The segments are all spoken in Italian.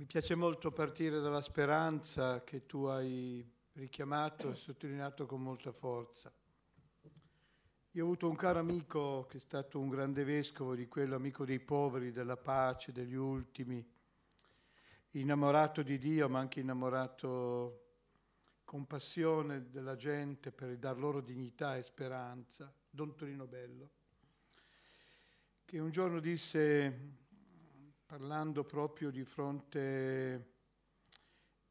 Mi piace molto partire dalla speranza che tu hai richiamato e sottolineato con molta forza. Io ho avuto un caro amico che è stato un grande vescovo di quello, amico dei poveri, della pace, degli ultimi, innamorato di Dio ma anche innamorato con passione della gente per dar loro dignità e speranza, Don Torino Bello, che un giorno disse parlando proprio di fronte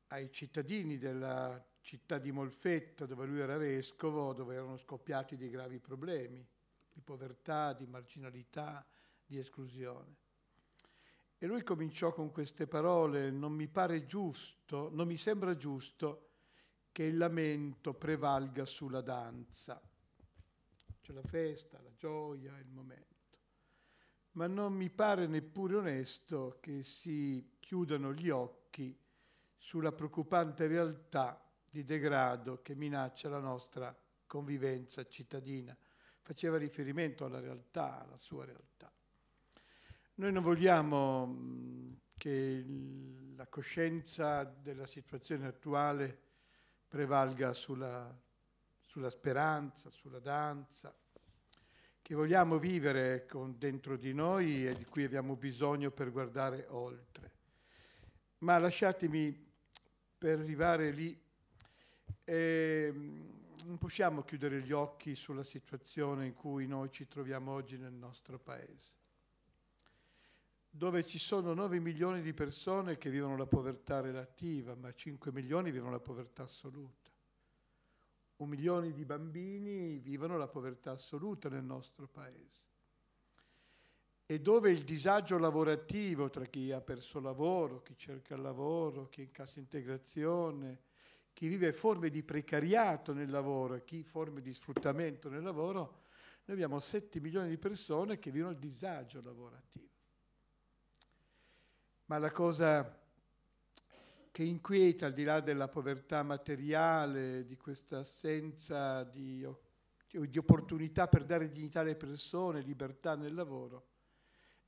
ai cittadini della città di Molfetta, dove lui era vescovo, dove erano scoppiati dei gravi problemi di povertà, di marginalità, di esclusione. E lui cominciò con queste parole, non mi pare giusto, non mi sembra giusto che il lamento prevalga sulla danza, cioè la festa, la gioia, il momento ma non mi pare neppure onesto che si chiudano gli occhi sulla preoccupante realtà di degrado che minaccia la nostra convivenza cittadina. Faceva riferimento alla realtà, alla sua realtà. Noi non vogliamo mm, che la coscienza della situazione attuale prevalga sulla, sulla speranza, sulla danza, che vogliamo vivere con dentro di noi e di cui abbiamo bisogno per guardare oltre. Ma lasciatemi, per arrivare lì, eh, non possiamo chiudere gli occhi sulla situazione in cui noi ci troviamo oggi nel nostro paese, dove ci sono 9 milioni di persone che vivono la povertà relativa, ma 5 milioni vivono la povertà assoluta un milione di bambini vivono la povertà assoluta nel nostro paese e dove il disagio lavorativo tra chi ha perso lavoro, chi cerca lavoro, chi incassa integrazione, chi vive forme di precariato nel lavoro e chi forme di sfruttamento nel lavoro, noi abbiamo 7 milioni di persone che vivono il disagio lavorativo. Ma la cosa che inquieta al di là della povertà materiale, di questa assenza di, di opportunità per dare dignità alle persone, libertà nel lavoro,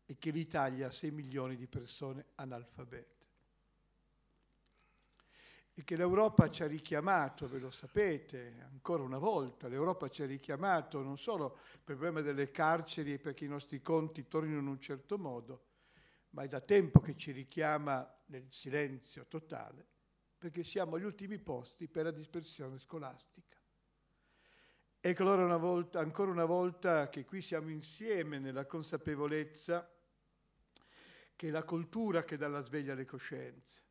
e che l'Italia ha 6 milioni di persone analfabete. E che l'Europa ci ha richiamato, ve lo sapete, ancora una volta, l'Europa ci ha richiamato non solo per il problema delle carceri e perché i nostri conti tornino in un certo modo, ma è da tempo che ci richiama nel silenzio totale, perché siamo agli ultimi posti per la dispersione scolastica. Ecco allora una volta, ancora una volta che qui siamo insieme nella consapevolezza che è la cultura che dà la sveglia alle coscienze,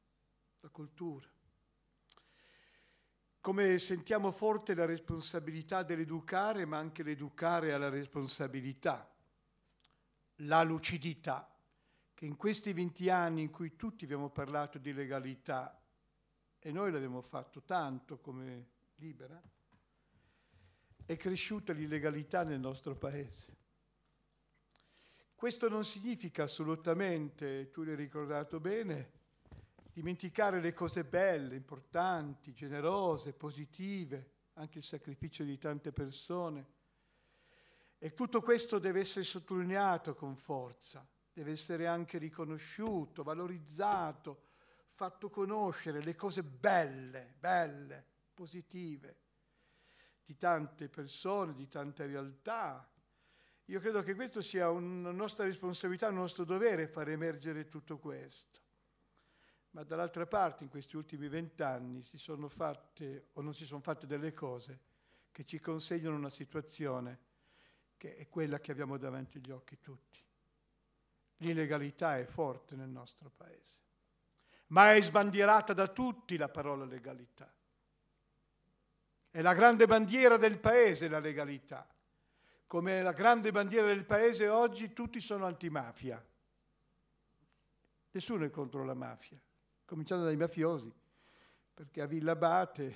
la cultura. Come sentiamo forte la responsabilità dell'educare, ma anche l'educare alla responsabilità, la lucidità, che in questi 20 anni in cui tutti abbiamo parlato di legalità, e noi l'abbiamo fatto tanto come libera, è cresciuta l'illegalità nel nostro paese. Questo non significa assolutamente, tu l'hai ricordato bene, dimenticare le cose belle, importanti, generose, positive, anche il sacrificio di tante persone. E tutto questo deve essere sottolineato con forza deve essere anche riconosciuto, valorizzato, fatto conoscere le cose belle, belle, positive di tante persone, di tante realtà. Io credo che questo sia una nostra responsabilità, un nostro dovere far emergere tutto questo. Ma dall'altra parte, in questi ultimi vent'anni, si sono fatte o non si sono fatte delle cose che ci consegnano una situazione che è quella che abbiamo davanti agli occhi tutti l'illegalità è forte nel nostro paese, ma è sbandierata da tutti la parola legalità. È la grande bandiera del paese la legalità. Come la grande bandiera del paese oggi tutti sono antimafia. Nessuno è contro la mafia, cominciando dai mafiosi, perché a Villa Abate,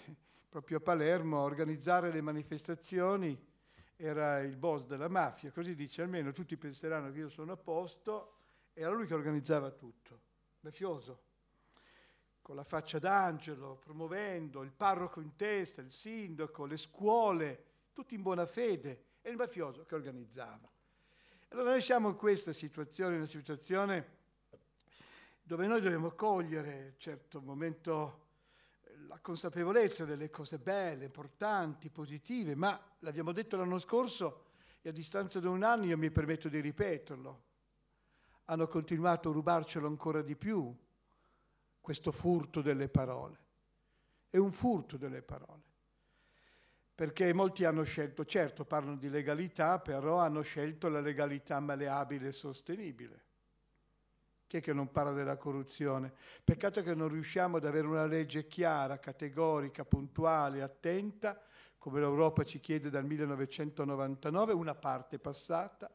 proprio a Palermo, a organizzare le manifestazioni era il boss della mafia, così dice almeno tutti penseranno che io sono a posto era lui che organizzava tutto, mafioso, con la faccia d'angelo, promuovendo il parroco in testa, il sindaco, le scuole, tutti in buona fede. e il mafioso che organizzava. Allora noi siamo in questa situazione, una situazione dove noi dobbiamo cogliere, certo, un momento la consapevolezza delle cose belle, importanti, positive, ma l'abbiamo detto l'anno scorso e a distanza di un anno io mi permetto di ripeterlo hanno continuato a rubarcelo ancora di più, questo furto delle parole. È un furto delle parole. Perché molti hanno scelto, certo parlano di legalità, però hanno scelto la legalità maleabile e sostenibile. Chi è che non parla della corruzione? Peccato che non riusciamo ad avere una legge chiara, categorica, puntuale, attenta, come l'Europa ci chiede dal 1999, una parte passata,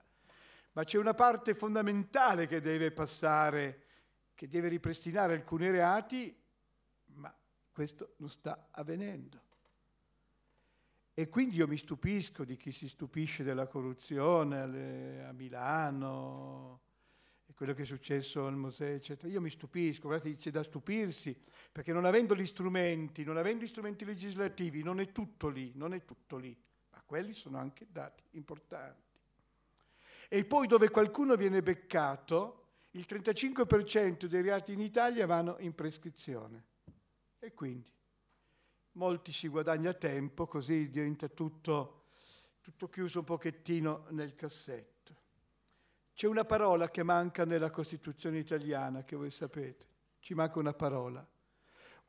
ma c'è una parte fondamentale che deve passare, che deve ripristinare alcuni reati, ma questo non sta avvenendo. E quindi io mi stupisco di chi si stupisce della corruzione a Milano, e quello che è successo al museo, eccetera. Io mi stupisco, guardate, c'è da stupirsi, perché non avendo gli strumenti, non avendo gli strumenti legislativi, non è tutto lì, non è tutto lì, ma quelli sono anche dati importanti. E poi dove qualcuno viene beccato, il 35% dei reati in Italia vanno in prescrizione. E quindi molti si guadagna tempo, così diventa tutto, tutto chiuso un pochettino nel cassetto. C'è una parola che manca nella Costituzione italiana, che voi sapete. Ci manca una parola.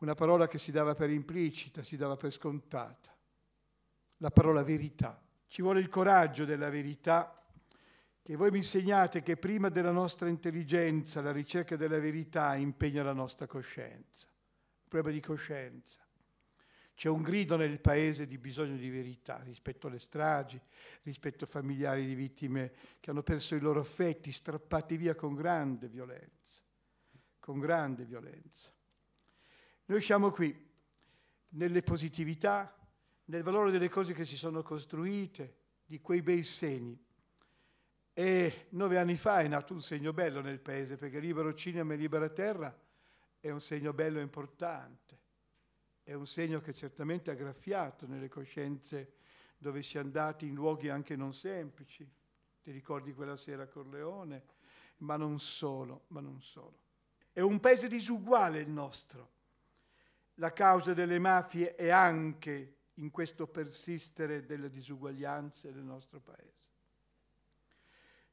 Una parola che si dava per implicita, si dava per scontata. La parola verità. Ci vuole il coraggio della verità che voi mi insegnate che prima della nostra intelligenza la ricerca della verità impegna la nostra coscienza, il problema di coscienza. C'è un grido nel paese di bisogno di verità rispetto alle stragi, rispetto a familiari di vittime che hanno perso i loro affetti, strappati via con grande violenza, con grande violenza. Noi siamo qui nelle positività, nel valore delle cose che si sono costruite, di quei bei segni. E nove anni fa è nato un segno bello nel paese, perché Libero Cinema e Libera Terra è un segno bello importante, è un segno che certamente ha graffiato nelle coscienze dove si è andati in luoghi anche non semplici. Ti ricordi quella sera con Leone? Ma non solo, ma non solo. È un paese disuguale il nostro. La causa delle mafie è anche in questo persistere delle disuguaglianze del nostro paese.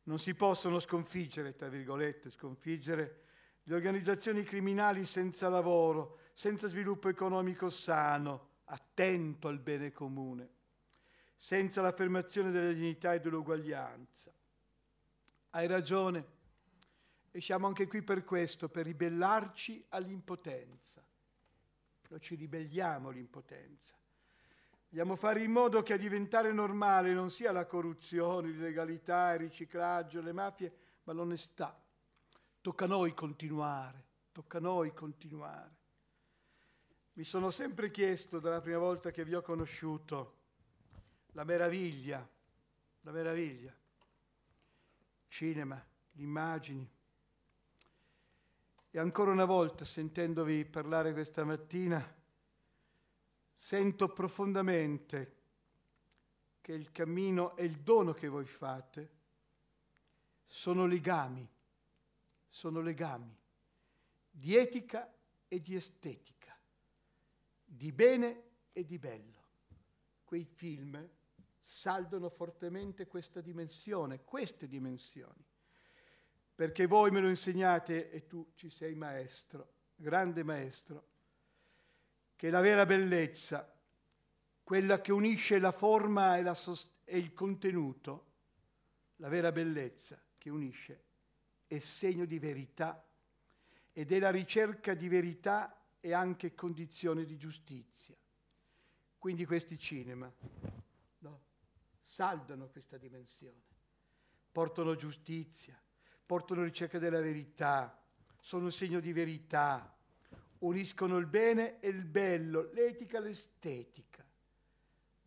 Non si possono sconfiggere, tra virgolette, sconfiggere le organizzazioni criminali senza lavoro, senza sviluppo economico sano, attento al bene comune, senza l'affermazione della dignità e dell'uguaglianza. Hai ragione. E siamo anche qui per questo, per ribellarci all'impotenza. Noi ci ribelliamo all'impotenza. Vogliamo fare in modo che a diventare normale non sia la corruzione, l'illegalità, il riciclaggio, le mafie, ma l'onestà. Tocca a noi continuare, tocca a noi continuare. Mi sono sempre chiesto dalla prima volta che vi ho conosciuto la meraviglia, la meraviglia, cinema, le immagini. E ancora una volta sentendovi parlare questa mattina, Sento profondamente che il cammino e il dono che voi fate sono legami, sono legami di etica e di estetica, di bene e di bello. Quei film saldano fortemente questa dimensione, queste dimensioni, perché voi me lo insegnate e tu ci sei maestro, grande maestro, che la vera bellezza, quella che unisce la forma e, la e il contenuto, la vera bellezza che unisce, è segno di verità ed è la ricerca di verità e anche condizione di giustizia. Quindi questi cinema no, saldano questa dimensione, portano giustizia, portano ricerca della verità, sono segno di verità, uniscono il bene e il bello, l'etica e l'estetica,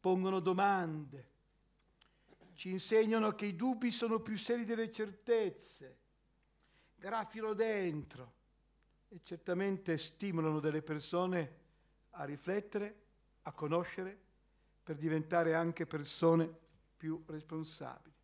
pongono domande, ci insegnano che i dubbi sono più seri delle certezze, graffiano dentro e certamente stimolano delle persone a riflettere, a conoscere, per diventare anche persone più responsabili.